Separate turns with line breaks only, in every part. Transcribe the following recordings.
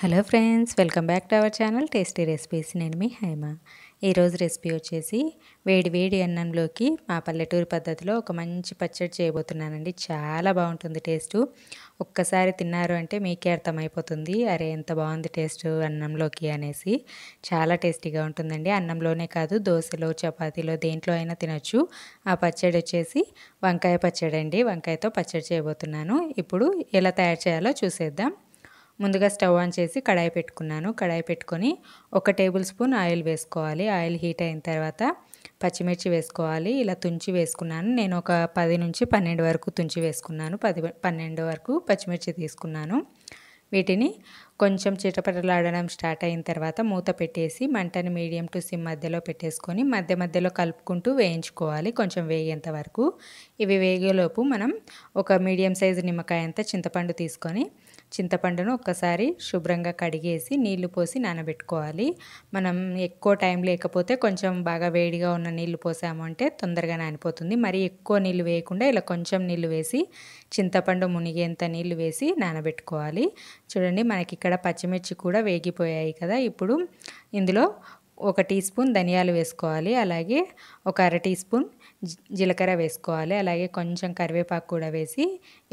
hello friends welcome back to our channel tasty recipes నేను మీ హైమ ఈరోజు రెసిపీ వచ్చేసి వేడి వేడి అన్నంలోకి మా పల్లెటూరు పద్ధతిలో ఒక మంచి పచ్చడి చేయబోతున్నానండి చాలా బాగుంటుంది టేస్ట్ ఒక్కసారి తిన్నారు అంటే మీకే అర్థమైపోతుంది అరే ఎంత బాగుంది టేస్ట్ అన్నంలోకి అనేసి చాలా టేస్టీగా ఉంటుందండి అన్నంలోనే కాదు దోశలో చపాతీలో దేంట్లో అయినా తినొచ్చు ఆ పచ్చడి వచ్చేసి వంకాయ పచ్చడి అండి వంకాయతో పచ్చడి చేయబోతున్నాను ఇప్పుడు ఎలా తయారు చేయాలో చూసేద్దాం ముందుగా స్టవ్ ఆన్ చేసి కడాయి పెట్టుకున్నాను కడాయి పెట్టుకొని ఒక టేబుల్ స్పూన్ ఆయిల్ వేసుకోవాలి ఆయిల్ హీట్ అయిన తర్వాత పచ్చిమిర్చి వేసుకోవాలి ఇలా తుంచి వేసుకున్నాను నేను ఒక పది నుంచి పన్నెండు వరకు తుంచి వేసుకున్నాను పది పన్నెండు వరకు పచ్చిమిర్చి తీసుకున్నాను వీటిని కొంచెం చిటపటలాడడం స్టార్ట్ అయిన తర్వాత మూత పెట్టేసి మంటని మీడియం టు సిమ్ మధ్యలో పెట్టేసుకొని మధ్య మధ్యలో కలుపుకుంటూ వేయించుకోవాలి కొంచెం వేగేంత వరకు ఇవి వేగేలోపు మనం ఒక మీడియం సైజు నిమ్మకాయ అంత చింతపండు తీసుకొని చింతపండును ఒక్కసారి శుభ్రంగా కడిగేసి నీళ్లు పోసి నానబెట్టుకోవాలి మనం ఎక్కువ టైం లేకపోతే కొంచెం బాగా వేడిగా ఉన్న నీళ్లు పోసాము అంటే తొందరగా నానిపోతుంది మరి ఎక్కువ నీళ్లు వేయకుండా ఇలా కొంచెం నీళ్లు వేసి చింతపండు మునిగేంత నీళ్లు వేసి నానబెట్టుకోవాలి చూడండి మనకి ఇక్కడ పచ్చిమిర్చి కూడా వేగిపోయాయి కదా ఇప్పుడు ఇందులో ఒక టీ స్పూన్ ధనియాలు వేసుకోవాలి అలాగే ఒక అర టీ స్పూన్ జీలకర్ర వేసుకోవాలి అలాగే కొంచెం కరివేపాకు కూడా వేసి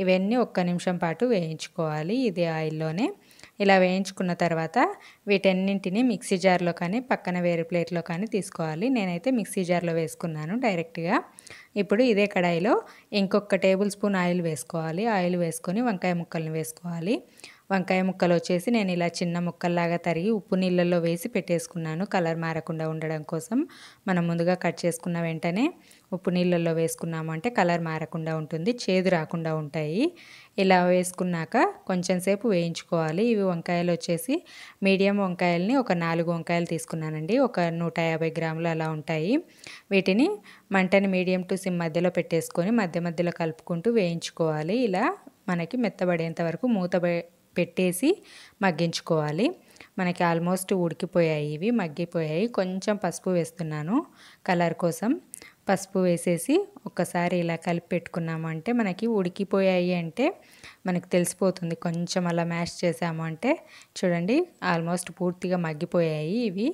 ఇవన్నీ ఒక్క నిమిషం పాటు వేయించుకోవాలి ఇది ఆయిల్లోనే ఇలా వేయించుకున్న తర్వాత వీటన్నింటిని మిక్సీ జార్లో కానీ పక్కన వేరే ప్లేట్లో కానీ తీసుకోవాలి నేనైతే మిక్సీ జార్లో వేసుకున్నాను డైరెక్ట్గా ఇప్పుడు ఇదే కడాయిలో ఇంకొక టేబుల్ స్పూన్ ఆయిల్ వేసుకోవాలి ఆయిల్ వేసుకొని వంకాయ ముక్కల్ని వేసుకోవాలి వంకాయ ముక్కలు వచ్చేసి నేను ఇలా చిన్న ముక్కల్లాగా తరిగి ఉప్పు నీళ్ళల్లో వేసి పెట్టేసుకున్నాను కలర్ మారకుండా ఉండడం కోసం మనం ముందుగా కట్ చేసుకున్న వెంటనే ఉప్పు నీళ్ళల్లో వేసుకున్నాము అంటే కలర్ మారకుండా ఉంటుంది చేదు రాకుండా ఉంటాయి ఇలా వేసుకున్నాక కొంచెం సేపు వేయించుకోవాలి ఇవి వంకాయలు వచ్చేసి మీడియం వంకాయల్ని ఒక నాలుగు వంకాయలు తీసుకున్నానండి ఒక నూట యాభై గ్రాములు అలా ఉంటాయి వీటిని మంటని మీడియం టు సిమ్ మధ్యలో పెట్టేసుకొని మధ్య మధ్యలో కలుపుకుంటూ వేయించుకోవాలి ఇలా మనకి మెత్తబడేంత వరకు మూత పెట్టేసి మగ్గించుకోవాలి మనకి ఆల్మోస్ట్ ఉడికిపోయాయి ఇవి మగ్గిపోయాయి కొంచెం పసుపు వేస్తున్నాను కలర్ కోసం పసుపు వేసేసి ఒక్కసారి ఇలా కలిపి పెట్టుకున్నాము అంటే మనకి ఉడికిపోయాయి అంటే మనకు తెలిసిపోతుంది కొంచెం అలా మ్యాష్ చేసాము అంటే చూడండి ఆల్మోస్ట్ పూర్తిగా మగ్గిపోయాయి ఇవి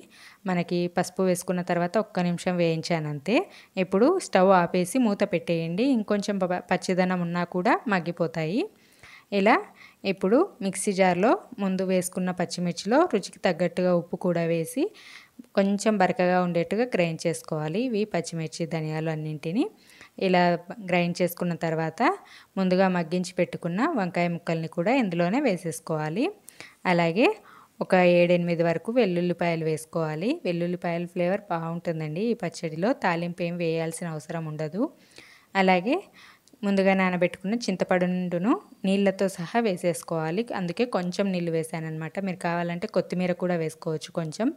మనకి పసుపు వేసుకున్న తర్వాత ఒక్క నిమిషం వేయించానంతే ఇప్పుడు స్టవ్ ఆపేసి మూత పెట్టేయండి ఇంకొంచెం పచ్చదనం ఉన్నా కూడా మగ్గిపోతాయి ఇలా ఇప్పుడు మిక్సీ జార్లో ముందు వేసుకున్న పచ్చిమిర్చిలో రుచికి తగ్గట్టుగా ఉప్పు కూడా వేసి కొంచెం బరకగా ఉండేట్టుగా గ్రైండ్ చేసుకోవాలి ఇవి పచ్చిమిర్చి ధనియాలు అన్నింటినీ ఇలా గ్రైండ్ చేసుకున్న తర్వాత ముందుగా మగ్గించి పెట్టుకున్న వంకాయ ముక్కల్ని కూడా ఇందులోనే వేసేసుకోవాలి అలాగే ఒక ఏడెనిమిది వరకు వెల్లుల్లిపాయలు వేసుకోవాలి వెల్లుల్లిపాయల ఫ్లేవర్ బాగుంటుందండి ఈ పచ్చడిలో తాలింపు ఏం వేయాల్సిన అవసరం ఉండదు అలాగే ముందుగా నానబెట్టుకున్న చింతపండును నీళ్ళతో సహా వేసేసుకోవాలి అందుకే కొంచెం నీళ్ళు వేసానమాట మీరు కావాలంటే కొత్తిమీర కూడా వేసుకోవచ్చు కొంచెం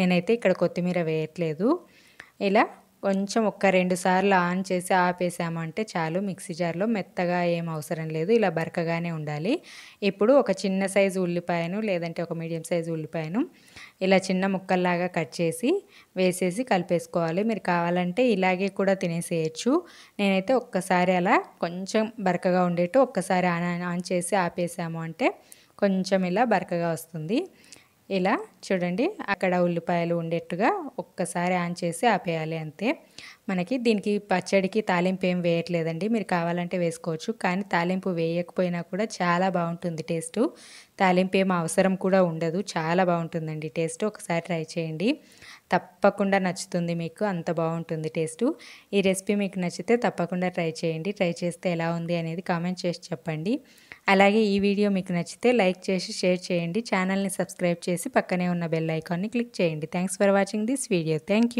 నేనైతే ఇక్కడ కొత్తిమీర వేయట్లేదు ఇలా కొంచెం ఒక్క రెండు సార్లు ఆన్ చేసి ఆపేసామంటే చాలు మిక్సీ జార్లో మెత్తగా ఏం అవసరం లేదు ఇలా బరకగానే ఉండాలి ఇప్పుడు ఒక చిన్న సైజు ఉల్లిపాయను లేదంటే ఒక మీడియం సైజు ఉల్లిపాయను ఇలా చిన్న ముక్కల్లాగా కట్ చేసి వేసేసి కలిపేసుకోవాలి మీరు కావాలంటే ఇలాగే కూడా తినేసేయచ్చు నేనైతే ఒక్కసారి అలా కొంచెం బరకగా ఉండేట్టు ఒక్కసారి ఆన్ ఆన్ చేసి ఆపేసాము అంటే కొంచెం ఇలా బరకగా వస్తుంది ఇలా చూడండి అక్కడ ఉల్లిపాయలు ఉండేట్టుగా ఒక్కసారి ఆన్ చేసి ఆపేయాలి అంతే మనకి దీనికి పచ్చడికి తాలింపు ఏం వేయట్లేదండి మీరు కావాలంటే వేసుకోవచ్చు కానీ తాలింపు వేయకపోయినా కూడా చాలా బాగుంటుంది టేస్ట్ తాలింపు ఏం అవసరం కూడా ఉండదు చాలా బాగుంటుందండి టేస్ట్ ఒకసారి ట్రై చేయండి తప్పకుండా నచ్చుతుంది మీకు అంత బాగుంటుంది టేస్టు ఈ రెసిపీ మీకు నచ్చితే తప్పకుండా ట్రై చేయండి ట్రై చేస్తే ఎలా ఉంది అనేది కామెంట్ చేసి చెప్పండి అలాగే ఈ వీడియో మీకు నచ్చితే లైక్ చేసి షేర్ చేయండి ఛానల్ని సబ్స్క్రైబ్ చేసి పక్కనే ఉన్న బెల్ ఐకాన్ని క్లిక్ చేయండి thanks for watching this video thank